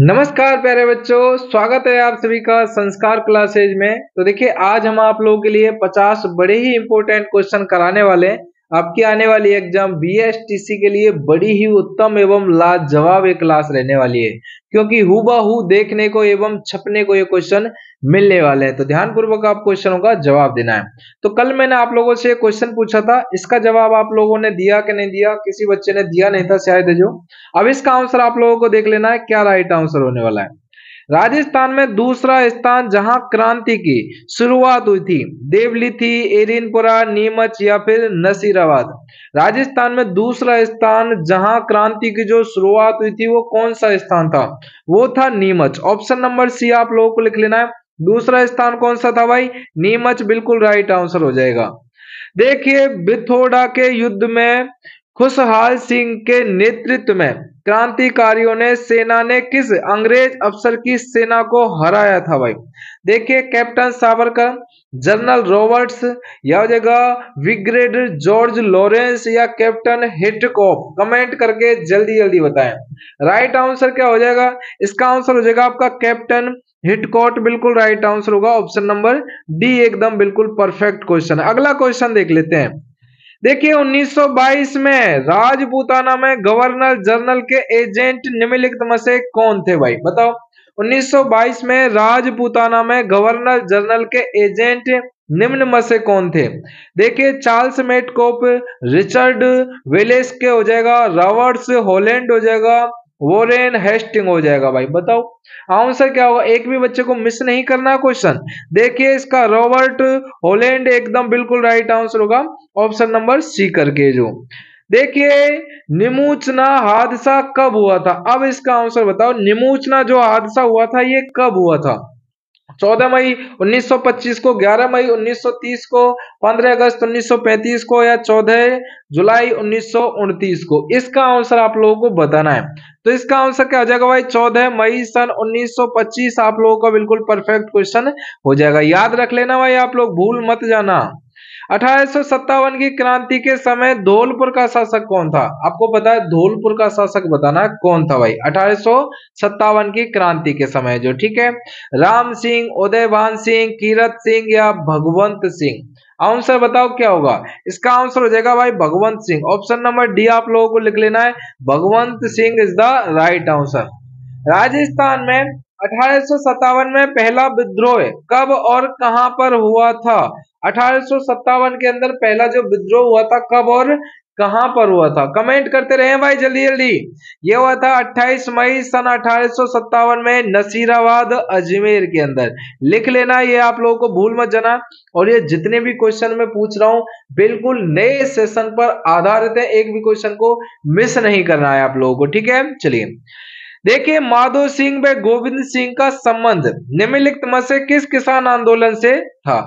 नमस्कार प्यारे बच्चों स्वागत है आप सभी का संस्कार क्लासेज में तो देखिए आज हम आप लोगों के लिए 50 बड़े ही इंपॉर्टेंट क्वेश्चन कराने वाले हैं आपकी आने वाली एग्जाम बीएसटीसी के लिए बड़ी ही उत्तम एवं लाजवाब एक क्लास रहने वाली है क्योंकि हु देखने को एवं छपने को ये क्वेश्चन मिलने वाले हैं तो ध्यान पूर्वक आप क्वेश्चनों का जवाब देना है तो कल मैंने आप लोगों से क्वेश्चन पूछा था इसका जवाब आप लोगों ने दिया कि नहीं दिया किसी बच्चे ने दिया नहीं था शायद जो अब इसका आंसर आप लोगों को देख लेना है क्या राइट आंसर होने वाला है राजस्थान में दूसरा स्थान जहां क्रांति की शुरुआत हुई थी देवलिथी एरिनपुरा नीमच या फिर नसीराबाद राजस्थान में दूसरा स्थान जहां क्रांति की जो शुरुआत हुई थी वो कौन सा स्थान था वो था नीमच ऑप्शन नंबर सी आप लोगों को लिख लेना है दूसरा स्थान कौन सा था भाई नीमच बिल्कुल राइट आंसर हो जाएगा देखिए बिथोड़ा के युद्ध में खुशहाल सिंह के नेतृत्व में क्रांतिकारियों ने सेना ने किस अंग्रेज अफसर की सेना को हराया था भाई देखिए कैप्टन सावरकर जनरल रॉबर्ट्स या जगह विग्रेड जॉर्ज लॉरेंस या कैप्टन हिटकॉफ कमेंट करके जल्दी जल्दी बताएं राइट आंसर क्या हो जाएगा इसका आंसर हो जाएगा आपका कैप्टन हिटकॉट बिल्कुल राइट आंसर होगा ऑप्शन नंबर डी एकदम बिल्कुल परफेक्ट क्वेश्चन अगला क्वेश्चन देख लेते हैं देखिए 1922 में राजपूताना में गवर्नर जनरल के एजेंट निम्नलिखित में से कौन थे भाई बताओ 1922 में राजपूताना में गवर्नर जनरल के एजेंट निम्न में से कौन थे देखिए चार्ल्स मेटकोप रिचर्ड वेलेस के हो जाएगा रॉबर्ट्स होलैंड हो जाएगा वोरेन हेस्टिंग हो जाएगा भाई बताओ आंसर क्या होगा एक भी बच्चे को मिस नहीं करना क्वेश्चन देखिए इसका रॉबर्ट होलैंड एकदम बिल्कुल राइट आंसर होगा ऑप्शन नंबर सी करके जो देखिए निमूचना हादसा कब हुआ था अब इसका आंसर बताओ निमूचना जो हादसा हुआ था ये कब हुआ था 14 मई 1925 को 11 मई 1930 को 15 अगस्त 1935 को या 14 जुलाई उन्नीस को इसका आंसर आप लोगों को बताना है तो इसका आंसर क्या हो जाएगा भाई 14 मई सन 1925 आप लोगों का बिल्कुल परफेक्ट क्वेश्चन हो जाएगा याद रख लेना भाई आप लोग भूल मत जाना अठारह की क्रांति के समय धौलपुर का शासक कौन था आपको पता है धौलपुर का शासक बताना कौन था भाई अठारह की क्रांति के समय जो ठीक है राम सिंह उदयभान सिंह कीरत सिंह या भगवंत सिंह आंसर बताओ क्या होगा इसका आंसर हो जाएगा भाई Bhagwant Singh option number D आप लोगों को लिख लेना है Bhagwant Singh is the right answer Rajasthan में अठारह में पहला विद्रोह कब और कहां पर हुआ था अठारह के अंदर पहला जो विद्रोह हुआ था कब और कहां पर हुआ था कमेंट करते रहे भाई जल्दी जल्दी ये हुआ था 28 मई सन अठारह में नसीराबाद अजमेर के अंदर लिख लेना ये आप लोगों को भूल मत जाना और ये जितने भी क्वेश्चन मैं पूछ रहा हूं बिल्कुल नए सेशन पर आधारित है एक भी क्वेश्चन को मिस नहीं करना है आप लोगों को ठीक है चलिए देखिए माधो सिंह व गोविंद सिंह का संबंध निम्नलिखित में से किस किसान आंदोलन से था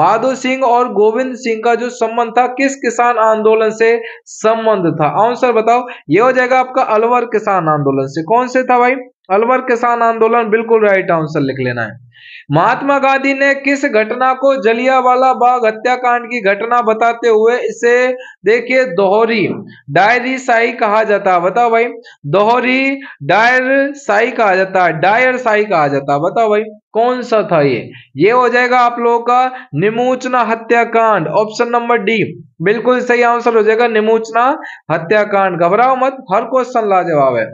माधो सिंह और गोविंद सिंह का जो संबंध था किस किसान आंदोलन से संबंध था आंसर बताओ ये हो जाएगा आपका अलवर किसान आंदोलन से कौन से था भाई अलवर किसान आंदोलन बिल्कुल राइट आंसर लिख लेना है महात्मा गांधी ने किस घटना को जलियावाला बाग हत्याकांड की घटना बताते हुए इसे देखिए दोहरी डायरी साई कहा जाता है बताओ भाई दोहरी डायर साई कहा जाता है डायर साई कहा जाता है बताओ भाई कौन सा था ये ये हो जाएगा आप लोगों का निमोचना हत्याकांड ऑप्शन नंबर डी बिल्कुल सही आंसर हो जाएगा निमोचना हत्याकांड घबराओ मत हर क्वेश्चन लाजवाब है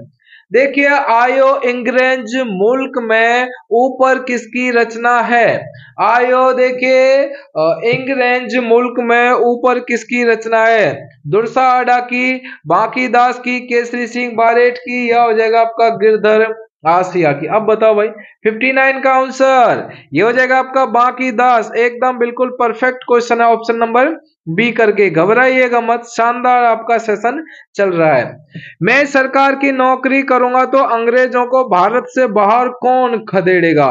देखिए आयो इंग्रेज मुल्क में ऊपर किसकी रचना है आयो देखिए इंग्रेज मुल्क में ऊपर किसकी रचना है दुर्सा अडा की बाकी दास की केसरी सिंह बारेट की यह हो जाएगा आपका गिरधर आसिया की अब बताओ भाई 59 का आंसर ये हो जाएगा आपका बाकी दस एकदम बिल्कुल परफेक्ट क्वेश्चन है ऑप्शन नंबर बी करके घबराइएगा मत शानदार आपका सेशन चल रहा है मैं सरकार की नौकरी करूंगा तो अंग्रेजों को भारत से बाहर कौन खदेड़ेगा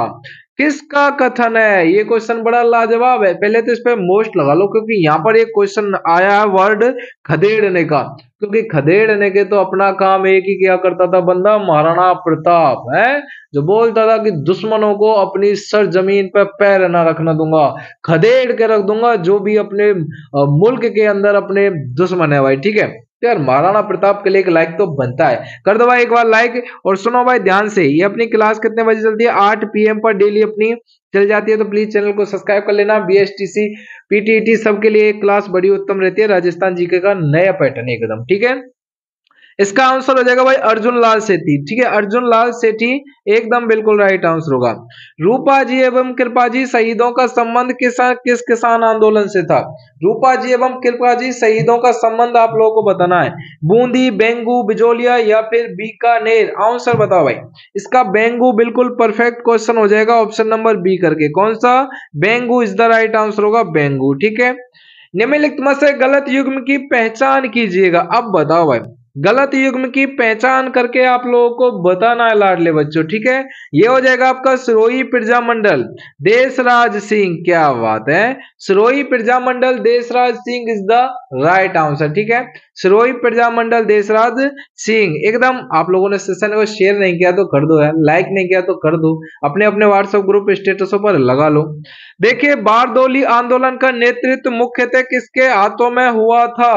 किसका कथन है ये क्वेश्चन बड़ा लाजवाब है पहले तो इस पर मोस्ट लगा लो क्योंकि यहाँ पर एक क्वेश्चन आया है वर्ड खदेड़ने का क्योंकि खदेड़ने के तो अपना काम एक ही किया करता था बंदा महाराणा प्रताप है जो बोलता था कि दुश्मनों को अपनी सर जमीन पर पैर ना रखना दूंगा खदेड़ के रख दूंगा जो भी अपने मुल्क के अंदर अपने दुश्मन है भाई ठीक है तो यार महाराणा प्रताप के लिए एक लाइक तो बनता है कर दो भाई एक बार लाइक और सुनो भाई ध्यान से ये अपनी क्लास कितने बजे चलती है आठ पी पर डेली अपनी चल जाती है तो प्लीज चैनल को सब्सक्राइब कर लेना बीएसटीसी पीटीईटी सबके लिए क्लास बड़ी उत्तम रहती है राजस्थान जीके का नया पैटर्न एकदम ठीक है इसका आंसर हो जाएगा भाई अर्जुन लाल सेठी ठीक है अर्जुन लाल सेठी एकदम बिल्कुल राइट आंसर होगा रूपा जी एवं कृपा जी शहीदों का संबंध किस किस किसान आंदोलन से था रूपा जी एवं कृपा जी शहीदों का संबंध आप लोगों को बताना है बूंदी बेंगू बिजोलिया या फिर बीकानेर आंसर बताओ भाई इसका बेंगू बिल्कुल परफेक्ट क्वेश्चन हो जाएगा ऑप्शन नंबर बी करके कौन सा Bengu is the right answer होगा बेंगू ठीक है निम्नलिखित में से गलत युग्म की पहचान कीजिएगा अब बताओ भाई गलत युग्म की पहचान करके आप लोगों को बताना है लाडले बच्चों ठीक है ये हो जाएगा आपका सिरोही प्रजा मंडल देशराज सिंह क्या बात है Sirohi Praja Mandal Deshraj Singh is the right answer ठीक है सिरोही प्रजामंडल देशराज सिंह एकदम आप लोगों ने सेशन को शेयर नहीं किया तो कर दो यार लाइक नहीं किया तो कर दो अपने अपने व्हाट्सएप ग्रुप स्टेटसों पर लगा लो देखिए बारदोली आंदोलन का नेतृत्व मुख्यतः किसके हाथों में हुआ था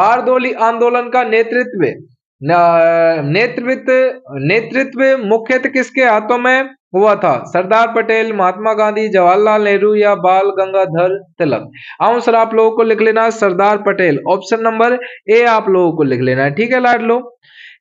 बारदोली आंदोलन का नेतृत्व नेतृत्व नेतृत्व मुख्यतः किसके हाथों में हुआ था सरदार पटेल महात्मा गांधी जवाहरलाल नेहरू या बाल गंगाधर तिलक आंसर आप लोगों को लिख लेना Sardar Patel option number A आप लोगों को लिख लेना ठीक है लाड लो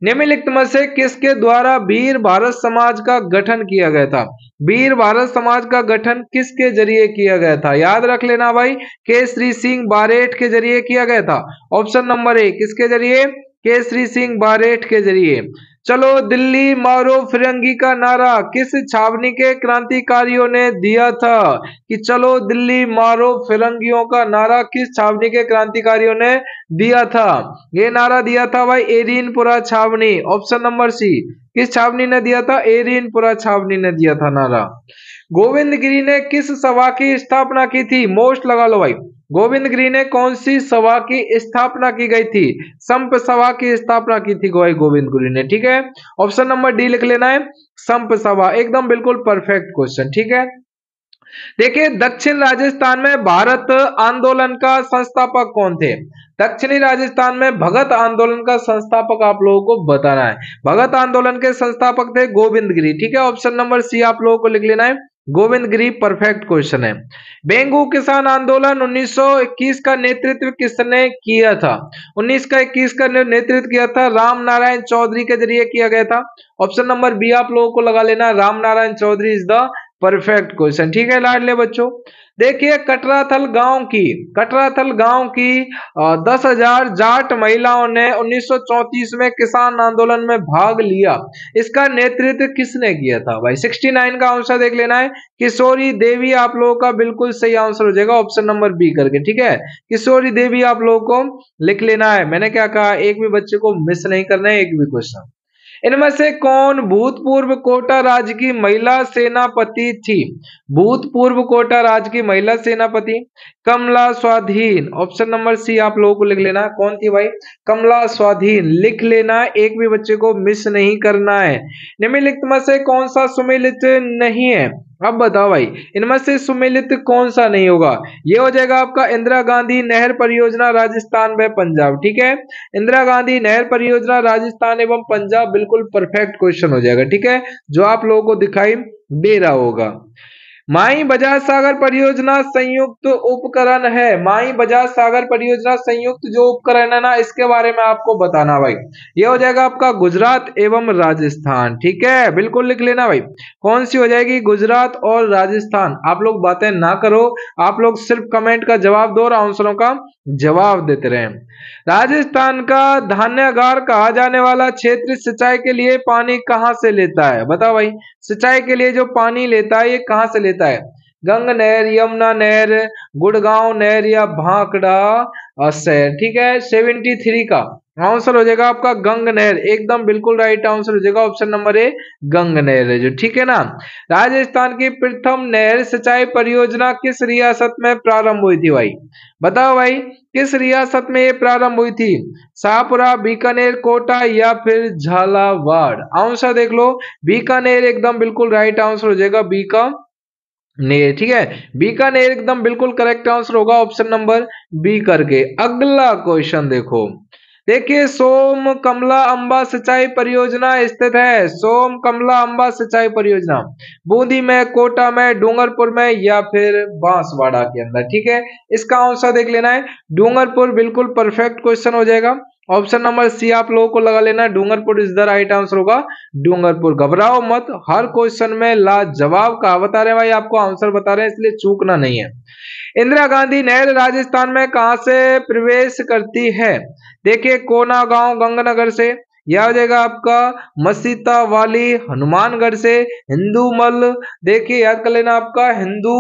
निम्नलिखित में से किसके द्वारा वीर भारत समाज का गठन किया गया था वीर भारत समाज का गठन किसके जरिए किया गया था याद रख लेना भाई केसरी सिंह बारेठ के जरिए किया गया था ऑप्शन नंबर ए किसके जरिए केसरी सिंह बारेठ के जरिए चलो दिल्ली मारो फिरंगी का नारा किस छावनी के क्रांतिकारियों ने दिया था कि चलो दिल्ली मारो फिरंगियों का नारा किस छावनी के क्रांतिकारियों ने दिया था ये नारा दिया था भाई एरिनपुरा छावनी ऑप्शन नंबर सी किस छावनी ने दिया था एरिनपुरा छावनी ने दिया था नारा गोविंद गिरी ने किस सभा की स्थापना की थी मोस्ट लगा लो भाई गोविंद गिरी ने कौन सी सभा की स्थापना की गई थी संप सभा की स्थापना की थी गोई गिरी ने ठीक है ऑप्शन नंबर डी लिख लेना है संप सभा एकदम बिल्कुल परफेक्ट क्वेश्चन ठीक है देखिए दक्षिण राजस्थान में भारत आंदोलन का संस्थापक कौन थे दक्षिणी राजस्थान में भगत आंदोलन का संस्थापक आप लोगों को बताना है भगत आंदोलन के संस्थापक थे गोविंद गिरी ठीक है ऑप्शन नंबर सी आप लोगों को लिख लेना है गोविंद गिरी परफेक्ट क्वेश्चन है बेंगू किसान आंदोलन 1921 का नेतृत्व किसने किया था 19 का 21 का नेतृत्व किया था राम नारायण चौधरी के जरिए किया गया था ऑप्शन नंबर बी आप लोगों को लगा लेना Ram Narayan Chaudhary is the perfect question ठीक है लाडले बच्चों देखिए कटराथल गांव की कटराथल गांव की दस हजार जाट महिलाओं ने 1934 में किसान आंदोलन में भाग लिया इसका नेतृत्व किसने किया था भाई 69 का आंसर देख लेना है किशोरी देवी आप लोगों का बिल्कुल सही आंसर हो जाएगा ऑप्शन नंबर बी करके ठीक है किशोरी देवी आप लोगों को लिख लेना है मैंने क्या कहा एक भी बच्चे को मिस नहीं करना है एक भी क्वेश्चन इनमें से कौन भूतपूर्व कोटा राज्य की महिला सेनापति थी भूतपूर्व कोटा राज्य की महिला सेनापति कमला स्वाधीन ऑप्शन नंबर सी आप लोगों को लिख लेना कौन थी भाई कमला स्वाधीन लिख लेना एक भी बच्चे को मिस नहीं करना है निम्नलिखित में से कौन सा सुमिलित नहीं है अब बताओ भाई इनमें से सुमिलित कौन सा नहीं होगा ये हो जाएगा आपका इंदिरा गांधी नहर परियोजना राजस्थान व पंजाब ठीक है इंदिरा गांधी नहर परियोजना राजस्थान एवं पंजाब बिल्कुल परफेक्ट क्वेश्चन हो जाएगा ठीक है जो आप लोगों को दिखाई दे रहा होगा माई बजाज सागर परियोजना संयुक्त उपकरण है माई बजाज सागर परियोजना संयुक्त जो उपकरण है ना इसके बारे में आपको बताना भाई ये हो जाएगा आपका गुजरात एवं राजस्थान ठीक है बिल्कुल लिख लेना भाई कौन सी हो जाएगी गुजरात और राजस्थान आप लोग बातें ना करो आप लोग सिर्फ कमेंट का जवाब दो और आंसरों का जवाब देते रहे राजस्थान का धान्यागार कहा जाने वाला क्षेत्र सिंचाई के लिए पानी कहाँ से लेता है बताओ भाई सिंचाई के लिए जो पानी लेता है ये कहाँ से लेता है गंग नहर यमुना नहर गुड़गांव नहर या भाकड़ा शहर ठीक है सेवेंटी थ्री का आंसर हो जाएगा आपका गंग नहर एकदम बिल्कुल राइट आंसर हो जाएगा ऑप्शन नंबर ए गंग नहर है जो ठीक है ना राजस्थान की प्रथम नहर सिंचाई परियोजना किस रियासत में प्रारंभ हुई थी भाई बताओ भाई किस रियासत में ये प्रारंभ हुई थी शाहपुरा बीकानेर कोटा या फिर झालावाड़ आंसर देख लो बीकानेर एकदम बिल्कुल राइट आंसर हो जाएगा बीका नेर ठीक है बीकानेर एकदम बिल्कुल करेक्ट आंसर होगा ऑप्शन नंबर बी करके अगला क्वेश्चन देखो देखिए सोम कमला अंबा सिंचाई परियोजना स्थित है सोम कमला अंबा सिंचाई परियोजना बूंदी में कोटा में डूंगरपुर में या फिर बांसवाड़ा के अंदर ठीक है इसका आंसर देख लेना है डूंगरपुर बिल्कुल परफेक्ट क्वेश्चन हो जाएगा ऑप्शन नंबर सी आप लोगों को लगा लेना Dungarpur is the right answer होगा डूंगरपुर घबराओ मत हर क्वेश्चन में ला जवाब कहा बता रहे हैं भाई आपको आंसर बता रहे हैं इसलिए चूकना नहीं है इंदिरा गांधी नहर राजस्थान में कहा से प्रवेश करती है देखिए कोना गांव गंगनगर से यह हो जाएगा आपका मसीता वाली हनुमानगढ़ से हिंदू मल देखिए याद कर लेना आपका हिंदू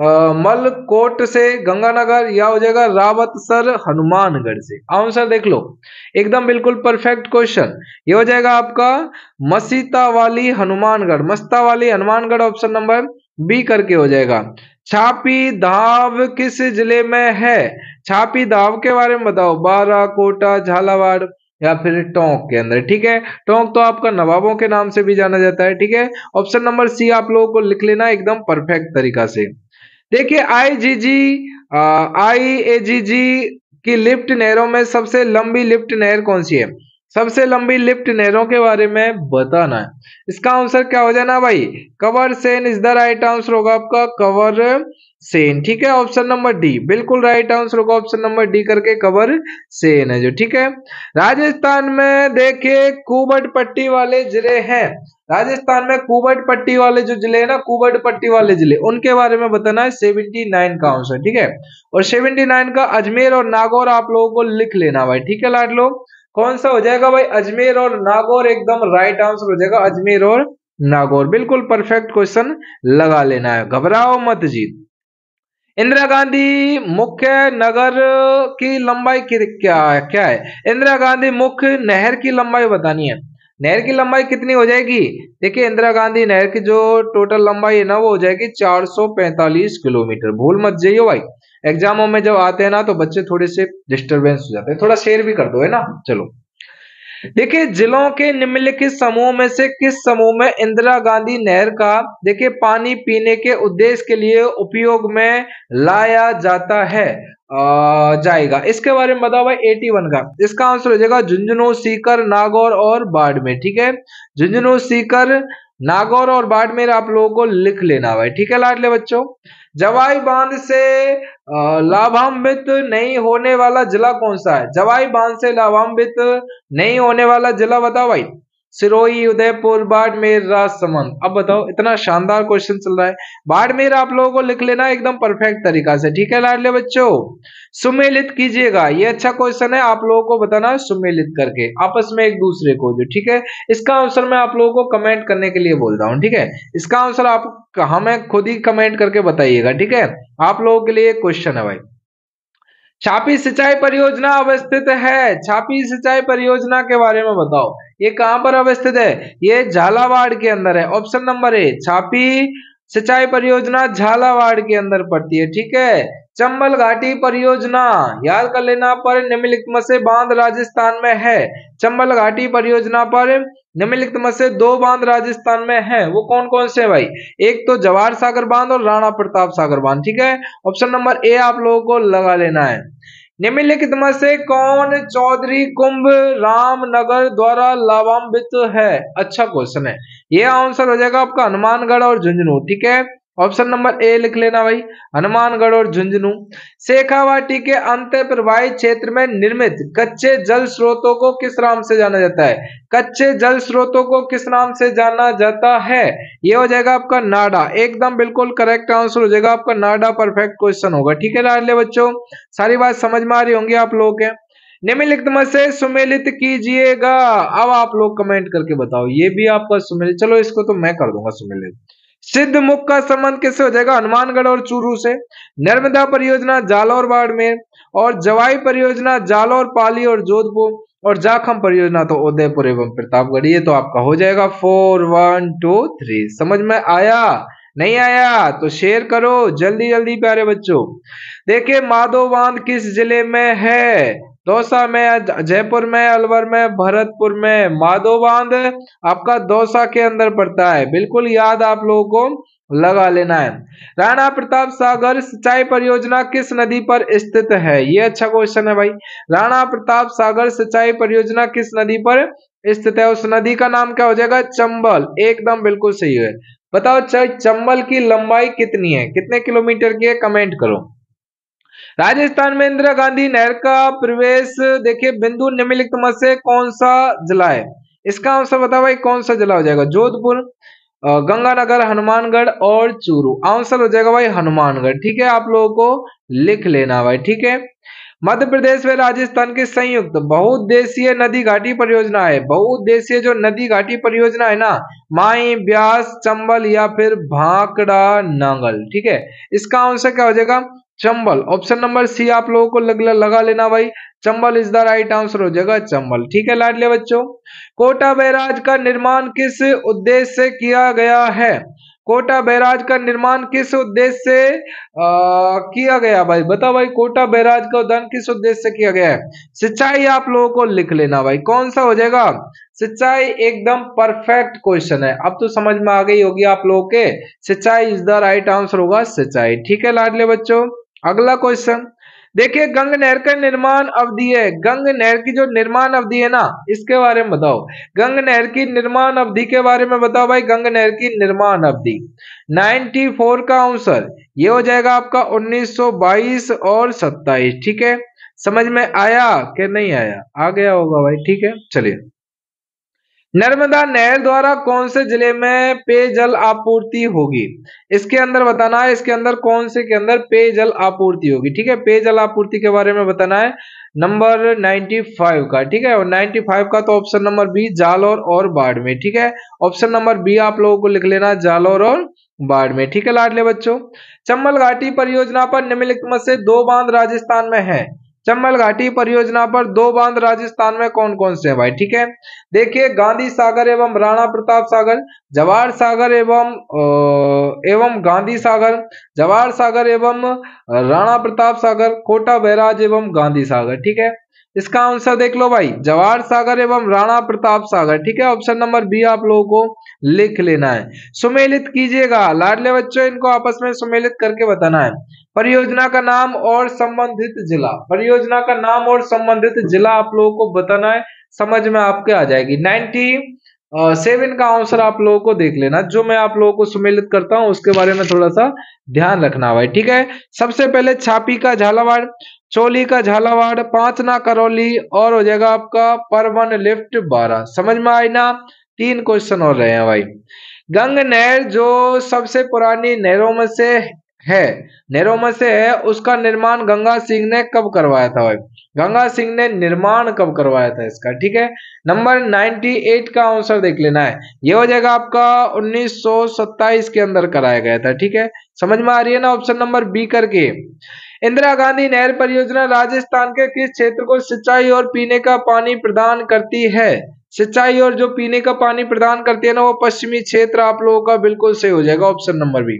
मल कोट से गंगानगर या हो जाएगा रावत सर हनुमानगढ़ से आंसर देख लो एकदम बिल्कुल परफेक्ट क्वेश्चन ये हो जाएगा आपका मसीता वाली हनुमानगढ़ मस्ता वाली हनुमानगढ़ ऑप्शन नंबर बी करके हो जाएगा छापी धाव किस जिले में है छापी धाव के बारे में बताओ बारा कोटा झालावाड़ या फिर टोंक के अंदर ठीक है टोंक तो आपका नवाबों के नाम से भी जाना जाता है ठीक है ऑप्शन नंबर सी आप लोगों को लिख लेना एकदम परफेक्ट तरीका से देखिए आईजीजी आईएजीजी की लिफ्ट नहरों में सबसे लंबी लिफ्ट नहर कौन सी है सबसे लंबी लिफ्ट नहरों के बारे में बताना है इसका आंसर क्या हो जाना भाई Kanwar Sen is the right answer होगा आपका कवर सेन ठीक है ऑप्शन नंबर डी बिल्कुल राइट आंसर होगा ऑप्शन नंबर डी करके कवर सेन है जो ठीक है राजस्थान में देखिए कुबट पट्टी वाले जिले हैं राजस्थान में कुबट पट्टी वाले जो जिले है ना कुबट पट्टी वाले जिले उनके बारे में बताना है सेवेंटी नाइन का आंसर ठीक है और सेवेंटी नाइन का अजमेर और नागौर आप लोगों को लिख लेना भाई ठीक है लाट लो कौन सा हो जाएगा भाई अजमेर और नागौर एकदम राइट आंसर हो जाएगा अजमेर और नागौर बिल्कुल परफेक्ट क्वेश्चन लगा लेना है घबराओ मत जीत इंदिरा गांधी मुख्य नगर की लंबाई क्या है क्या है इंदिरा गांधी मुख्य नहर की लंबाई बतानी है नहर की लंबाई कितनी हो जाएगी देखिए इंदिरा गांधी नहर की जो टोटल लंबाई है ना वो हो जाएगी 445 किलोमीटर भूल मत जाइए भाई एग्जामों में जब आते हैं ना तो बच्चे थोड़े से डिस्टरबेंस हो जाते हैं थोड़ा शेयर भी कर दो है ना चलो देखिए जिलों के निम्नलिखित समूह में से किस समूह में इंदिरा गांधी नहर का देखिए पानी पीने के उद्देश्य के लिए उपयोग में लाया जाता है जाएगा इसके बारे में बताओ भाई वन का इसका आंसर हो जाएगा झुंझुनू सीकर नागौर और बाड़मेर ठीक है झुंझुनू सीकर नागौर और बाड़मेर आप लोगों को लिख लेना भाई ठीक है लाडले बच्चों जवाई बांध से लाभान्वित नहीं होने वाला जिला कौन सा है जवाई बांध से लाभान्वित नहीं होने वाला जिला बताओ भाई सिरोही उदयपुर बाड़मेर राजसमंद अब बताओ इतना शानदार क्वेश्चन चल रहा है बाड़मेर आप लोगों को लिख लेना एकदम परफेक्ट तरीका से ठीक है लाडले बच्चों सुमेलित कीजिएगा ये अच्छा क्वेश्चन है आप लोगों को बताना सुमेलित करके आपस में एक दूसरे को जो ठीक है इसका आंसर मैं आप लोगों को कमेंट करने के लिए बोल रहा हूँ ठीक है इसका आंसर आप हमें हाँ, खुद ही कमेंट करके बताइएगा ठीक है आप लोगों के लिए क्वेश्चन है भाई छापी सिंचाई परियोजना अवस्थित है छापी सिंचाई परियोजना के बारे में बताओ ये कहां पर अवस्थित है ये झालावाड़ के अंदर है ऑप्शन नंबर ए छापी सिंचाई परियोजना झालावाड़ के अंदर पड़ती है ठीक है चंबल घाटी परियोजना याद कर लेना पर निम्नलिखित में से बांध राजस्थान में है चंबल घाटी परियोजना पर निम्नलिखित में से दो बांध राजस्थान में है वो कौन कौन से है भाई एक तो जवाहर सागर बांध और राणा प्रताप सागर बांध ठीक है ऑप्शन नंबर ए आप लोगों को लगा लेना है निम्नलिखित में से कौन चौधरी कुंभ रामनगर द्वारा लाभान्वित है अच्छा क्वेश्चन है यह आंसर हो जाएगा आपका हनुमानगढ़ और झुंझुनू ठीक है ऑप्शन नंबर ए लिख लेना भाई हनुमानगढ़ और झुंझुनू शेखावाटी के अंत प्रवाही क्षेत्र में निर्मित कच्चे जल स्रोतों को किस नाम से जाना जाता है कच्चे जल स्रोतों को किस नाम से जाना जाता है ये हो जाएगा आपका नाडा एकदम बिल्कुल करेक्ट आंसर हो जाएगा आपका नाडा परफेक्ट क्वेश्चन होगा ठीक है लाडले बच्चों सारी बात समझ में आ रही होंगी आप लोगों के निम्नलिखित में से सुमेलित कीजिएगा अब आप लोग कमेंट करके बताओ ये भी आपका सुमेलित चलो इसको तो मैं कर दूंगा सुमेलित सिद्ध मुख का संबंध किससे हो जाएगा हनुमानगढ़ और चूरू से नर्मदा परियोजना जालौर बाड़मेर में और जवाई परियोजना जालौर पाली और जोधपुर और जाखम परियोजना तो उदयपुर एवं प्रतापगढ़ ये तो आपका हो जाएगा फोर वन टू थ्री समझ में आया नहीं आया तो शेयर करो जल्दी जल्दी प्यारे बच्चों देखिये माधो बांध किस जिले में है दौसा में जयपुर में अलवर में भरतपुर में माधो बांध आपका दौसा के अंदर पड़ता है बिल्कुल याद आप लोगों को लगा लेना है राणा प्रताप सागर सिंचाई परियोजना किस नदी पर स्थित है ये अच्छा क्वेश्चन है भाई राणा प्रताप सागर सिंचाई परियोजना किस नदी पर स्थित है उस नदी का नाम क्या हो जाएगा चंबल एकदम बिल्कुल सही है बताओ चंबल की लंबाई कितनी है कितने किलोमीटर की है कमेंट करो राजस्थान में इंदिरा गांधी नहर का प्रवेश देखिए बिंदु निम्नलिखित में से कौन सा जिला है इसका आंसर बताओ भाई कौन सा जिला हो जाएगा जोधपुर गंगानगर हनुमानगढ़ और चूरू आंसर हो जाएगा भाई हनुमानगढ़ ठीक है आप लोगों को लिख लेना भाई ठीक है मध्य प्रदेश में राजस्थान के संयुक्त बहुउद्देशीय नदी घाटी परियोजना है बहुउद्देशीय जो नदी घाटी परियोजना है ना माई ब्यास चंबल या फिर भाकड़ा नांगल ठीक है इसका आंसर क्या हो जाएगा चंबल ऑप्शन नंबर सी आप लोगों को लग, लगा लेना भाई Chambal is the right answer हो जाएगा चंबल ठीक है लाडले बच्चों कोटा बैराज का निर्माण किस उद्देश्य से किया गया है कोटा बैराज का निर्माण किस उद्देश्य से किया गया भाई बताओ भाई कोटा बैराज का उद्धन किस उद्देश्य से किया गया है सिंचाई आप लोगों को लिख लेना भाई कौन सा हो जाएगा सिंचाई एकदम परफेक्ट क्वेश्चन है अब तो समझ में आ गई होगी आप लोगों के सिंचाई इज द राइट आंसर होगा सिंचाई ठीक है लाडले बच्चों अगला क्वेश्चन देखिए गंग नहर का निर्माण अवधि है गंग नहर की जो निर्माण अवधि है ना इसके बारे में बताओ गंग नहर की निर्माण अवधि के बारे में बताओ भाई गंग नहर की निर्माण अवधि 94 का आंसर ये हो जाएगा आपका 1922 और 27 ठीक है समझ में आया कि नहीं आया आ गया होगा भाई ठीक है चलिए नर्मदा नहर द्वारा कौन से जिले में पेयजल आपूर्ति होगी इसके अंदर बताना है इसके अंदर कौन से के अंदर पेयजल आपूर्ति होगी ठीक है पेयजल आपूर्ति के बारे में बताना है नंबर 95 का ठीक है और 95 का तो ऑप्शन नंबर बी जालौर और बाढ़ में ठीक है ऑप्शन नंबर बी आप लोगों को लिख लेना जालौर और बाढ़ में ठीक है लाडले बच्चों चंबल घाटी परियोजना पर निम्नलिखित में से दो बांध राजस्थान में है चंबल घाटी परियोजना पर दो बांध राजस्थान में कौन कौन से हैं भाई ठीक है देखिए गांधी सागर एवं राणा प्रताप सागर जवाहर सागर एवं एवं गांधी सागर जवाहर सागर एवं राणा प्रताप सागर कोटा बैराज एवं गांधी सागर ठीक है इसका आंसर देख लो भाई जवाहर सागर एवं राणा प्रताप सागर ठीक है ऑप्शन नंबर बी आप लोगों को लिख लेना है सुमेलित कीजिएगा लाडले बच्चों इनको आपस में सुमेलित करके बताना है परियोजना का नाम और संबंधित जिला परियोजना का नाम और संबंधित जिला आप लोगों को बताना है समझ में आपके आ जाएगी नाइनटी सेवन का आंसर आप लोगों को देख लेना जो मैं आप लोगों को सुमेलित करता हूं उसके बारे में थोड़ा सा ध्यान रखना हुआ है ठीक है सबसे पहले छापी का झालावाड़ चोली का झालावाड़ पांचना करौली और हो जाएगा आपका परवन लिफ्ट बारह समझ में आई ना तीन क्वेश्चन हो रहे हैं भाई गंग नहर जो सबसे पुरानी नहरों में से है नहरों में से है उसका निर्माण गंगा सिंह ने कब करवाया था भाई गंगा सिंह ने निर्माण कब करवाया था इसका ठीक है नंबर 98 का आंसर देख लेना है ये हो जाएगा आपका 1927 के अंदर कराया गया था ठीक है समझ में आ रही है ना ऑप्शन नंबर बी करके इंदिरा गांधी नहर परियोजना राजस्थान के किस क्षेत्र को सिंचाई और पीने का पानी प्रदान करती है सिंचाई और जो पीने का पानी प्रदान करती है ना वो पश्चिमी क्षेत्र आप लोगों का बिल्कुल सही हो जाएगा ऑप्शन नंबर बी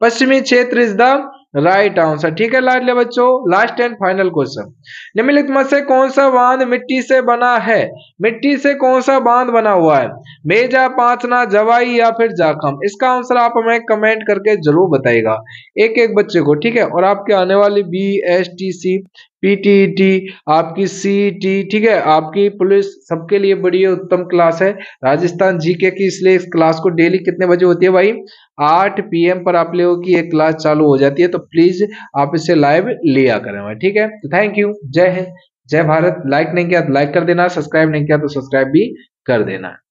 पश्चिमी क्षेत्र इज द राइट आंसर ठीक है लाडले बच्चों लास्ट एंड फाइनल क्वेश्चन निम्नलिखित में से कौन सा बांध मिट्टी से बना है मिट्टी से कौन सा बांध बना हुआ है मेजा पांचना जवाई या फिर जाखम इसका आंसर आप हमें कमेंट करके जरूर बताएगा एक एक बच्चे को ठीक है और आपके आने वाली B S T C PTT आपकी सीटी ठीक है आपकी पुलिस सबके लिए बड़ी उत्तम क्लास है राजस्थान जीके की इसलिए इस क्लास को डेली कितने बजे होती है भाई आठ पीएम पर आप लोगों की ये क्लास चालू हो जाती है तो प्लीज आप इसे लाइव लिया करें भाई ठीक है तो थैंक यू जय हिंद जय भारत लाइक नहीं किया तो लाइक कर देना सब्सक्राइब नहीं किया तो सब्सक्राइब भी कर देना